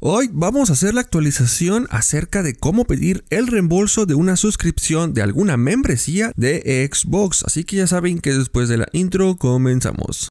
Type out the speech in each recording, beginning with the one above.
Hoy vamos a hacer la actualización acerca de cómo pedir el reembolso de una suscripción de alguna membresía de Xbox, así que ya saben que después de la intro comenzamos.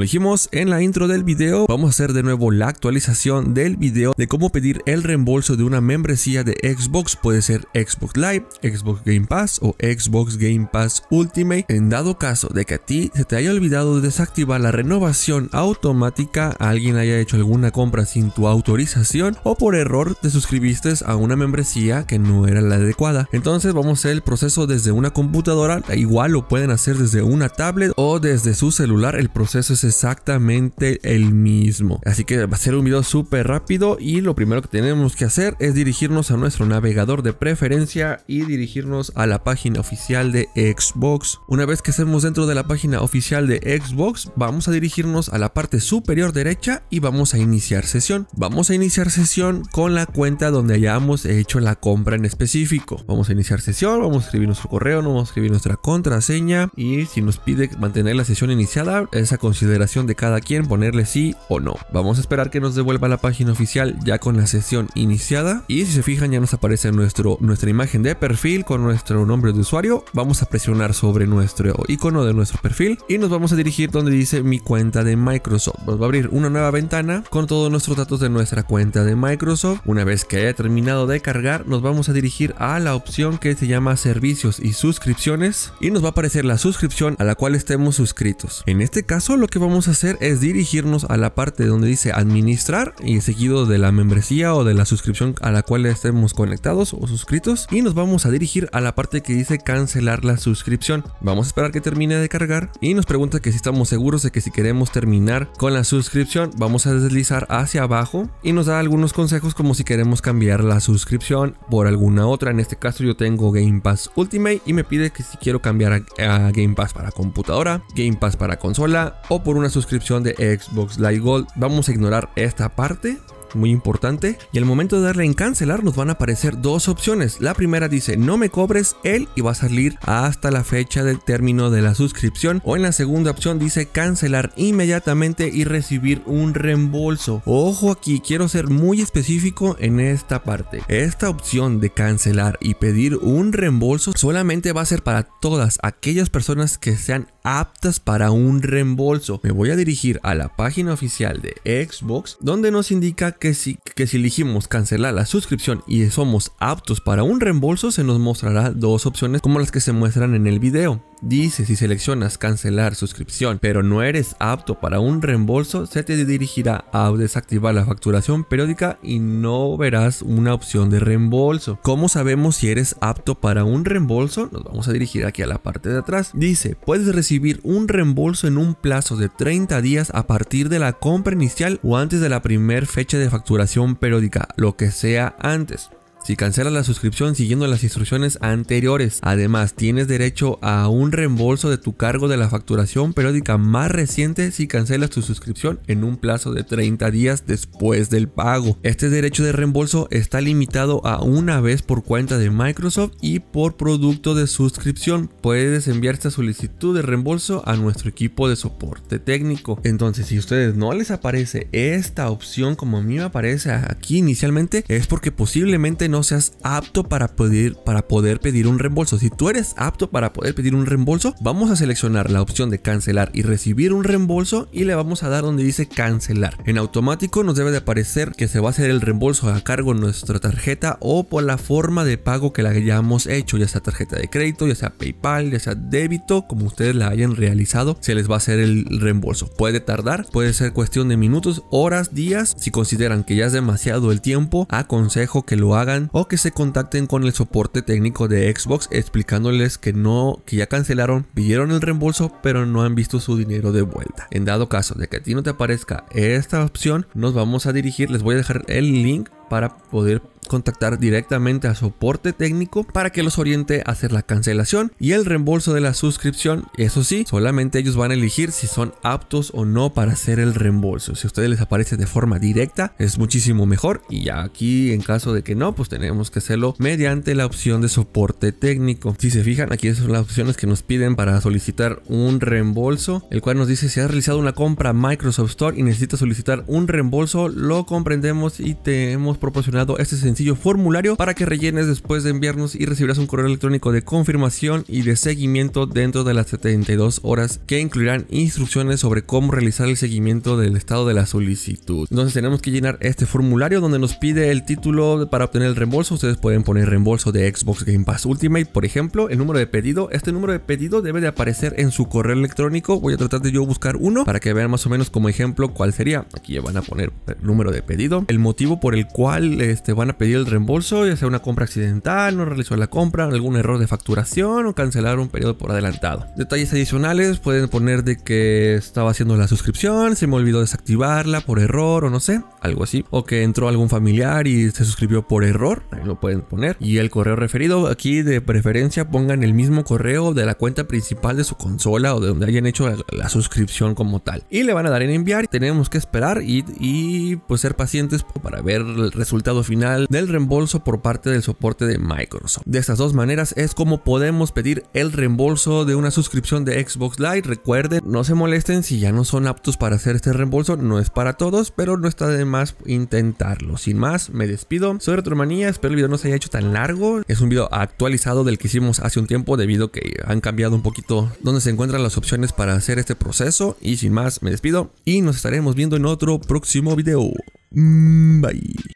dijimos en la intro del video, vamos a hacer de nuevo la actualización del video de cómo pedir el reembolso de una membresía de Xbox. Puede ser Xbox Live, Xbox Game Pass o Xbox Game Pass Ultimate. En dado caso de que a ti se te haya olvidado de desactivar la renovación automática, alguien haya hecho alguna compra sin tu autorización o por error te suscribiste a una membresía que no era la adecuada. Entonces vamos a hacer el proceso desde una computadora, igual lo pueden hacer desde una tablet o desde su celular. El proceso es exactamente el mismo. Así que va a ser un video súper rápido y lo primero que tenemos que hacer es dirigirnos a nuestro navegador de preferencia y dirigirnos a la página oficial de Xbox. Una vez que estemos dentro de la página oficial de Xbox, vamos a dirigirnos a la parte superior derecha y vamos a iniciar sesión. Vamos a iniciar sesión con la cuenta donde hayamos hecho la compra en específico. Vamos a iniciar sesión, vamos a escribir nuestro correo, vamos a escribir nuestra contraseña y si nos pide mantener la sesión iniciada, esa considera de cada quien ponerle sí o no. Vamos a esperar que nos devuelva la página oficial ya con la sesión iniciada. Y si se fijan ya nos aparece nuestro, nuestra imagen de perfil con nuestro nombre de usuario. Vamos a presionar sobre nuestro icono de nuestro perfil y nos vamos a dirigir donde dice mi cuenta de Microsoft. Nos va a abrir una nueva ventana con todos nuestros datos de nuestra cuenta de Microsoft. Una vez que haya terminado de cargar nos vamos a dirigir a la opción que se llama servicios y suscripciones y nos va a aparecer la suscripción a la cual estemos suscritos. En este caso lo que vamos a hacer es dirigirnos a la parte donde dice administrar y seguido de la membresía o de la suscripción a la cual estemos conectados o suscritos y nos vamos a dirigir a la parte que dice cancelar la suscripción. Vamos a esperar que termine de cargar y nos pregunta que si estamos seguros de que si queremos terminar con la suscripción vamos a deslizar hacia abajo y nos da algunos consejos como si queremos cambiar la suscripción por alguna otra. En este caso yo tengo Game Pass Ultimate y me pide que si quiero cambiar a, a Game Pass para computadora, Game Pass para consola o por por una suscripción de Xbox Live Gold. Vamos a ignorar esta parte muy importante. Y al momento de darle en cancelar nos van a aparecer dos opciones. La primera dice no me cobres él y va a salir hasta la fecha del término de la suscripción. O en la segunda opción dice cancelar inmediatamente y recibir un reembolso. Ojo aquí, quiero ser muy específico en esta parte. Esta opción de cancelar y pedir un reembolso solamente va a ser para todas aquellas personas que sean aptas para un reembolso. Me voy a dirigir a la página oficial de Xbox donde nos indica que si, elegimos cancelar la suscripción y somos aptos para un reembolso, se nos mostrará dos opciones como las que se muestran en el video. Dice si seleccionas cancelar suscripción, pero no eres apto para un reembolso, se te dirigirá a desactivar la facturación periódica y no verás una opción de reembolso. ¿Cómo sabemos si eres apto para un reembolso? Nos vamos a dirigir aquí a la parte de atrás. Dice, puedes recibir un reembolso en un plazo de 30 días a partir de la compra inicial o antes de la primera fecha de facturación periódica, lo que sea antes si cancelas la suscripción siguiendo las instrucciones anteriores. Además, tienes derecho a un reembolso de tu cargo de la facturación periódica más reciente si cancelas tu suscripción en un plazo de 30 días después del pago. Este derecho de reembolso está limitado a una vez por cuenta de Microsoft y por producto de suscripción. Puedes enviar esta solicitud de reembolso a nuestro equipo de soporte técnico. Entonces, si a ustedes no les aparece esta opción como a mí me aparece aquí inicialmente, es porque posiblemente no seas apto para pedir, para poder pedir un reembolso. Si tú eres apto para poder pedir un reembolso, vamos a seleccionar la opción de cancelar y recibir un reembolso y le vamos a dar donde dice cancelar. En automático nos debe de aparecer que se va a hacer el reembolso a cargo de nuestra tarjeta o por la forma de pago que la hayamos hecho, ya sea tarjeta de crédito, ya sea PayPal, ya sea débito, como ustedes la hayan realizado, se les va a hacer el reembolso. Puede tardar, puede ser cuestión de minutos, horas, días. Si consideran que ya es demasiado el tiempo, aconsejo que lo hagan o que se contacten con el soporte técnico de Xbox explicándoles que no, que ya cancelaron, pidieron el reembolso, pero no han visto su dinero de vuelta. En dado caso de que a ti no te aparezca esta opción, nos vamos a dirigir, les voy a dejar el link para poder contactar directamente a soporte técnico para que los oriente a hacer la cancelación y el reembolso de la suscripción. Eso sí, solamente ellos van a elegir si son aptos o no para hacer el reembolso. Si a ustedes les aparece de forma directa, es muchísimo mejor. Y ya aquí, en caso de que no, pues tenemos que hacerlo mediante la opción de soporte técnico. Si se fijan, aquí son las opciones que nos piden para solicitar un reembolso, el cual nos dice si has realizado una compra Microsoft Store y necesitas solicitar un reembolso, lo comprendemos y te hemos proporcionado este sencillo formulario para que rellenes después de enviarnos y recibirás un correo electrónico de confirmación y de seguimiento dentro de las 72 horas que incluirán instrucciones sobre cómo realizar el seguimiento del estado de la solicitud. Entonces tenemos que llenar este formulario donde nos pide el título para obtener el reembolso. Ustedes pueden poner reembolso de Xbox Game Pass Ultimate, por ejemplo, el número de pedido. Este número de pedido debe de aparecer en su correo electrónico. Voy a tratar de yo buscar uno para que vean más o menos como ejemplo cuál sería. Aquí ya van a poner el número de pedido, el motivo por el cual este, van a pedir el reembolso, ya sea una compra accidental, no realizó la compra, algún error de facturación o cancelar un periodo por adelantado. Detalles adicionales pueden poner de que estaba haciendo la suscripción, se me olvidó desactivarla por error o no sé, algo así. O que entró algún familiar y se suscribió por error, lo pueden poner. Y el correo referido, aquí de preferencia pongan el mismo correo de la cuenta principal de su consola o de donde hayan hecho la, suscripción como tal. Y le van a dar en enviar, tenemos que esperar y, y pues ser pacientes para ver el resultado final el reembolso por parte del soporte de Microsoft. De estas dos maneras es como podemos pedir el reembolso de una suscripción de Xbox Live. Recuerden, no se molesten si ya no son aptos para hacer este reembolso, no es para todos, pero no está de más intentarlo. Sin más, me despido. Soy manía espero el video no se haya hecho tan largo. Es un video actualizado del que hicimos hace un tiempo debido a que han cambiado un poquito donde se encuentran las opciones para hacer este proceso. Y sin más, me despido y nos estaremos viendo en otro próximo video. Mm, bye.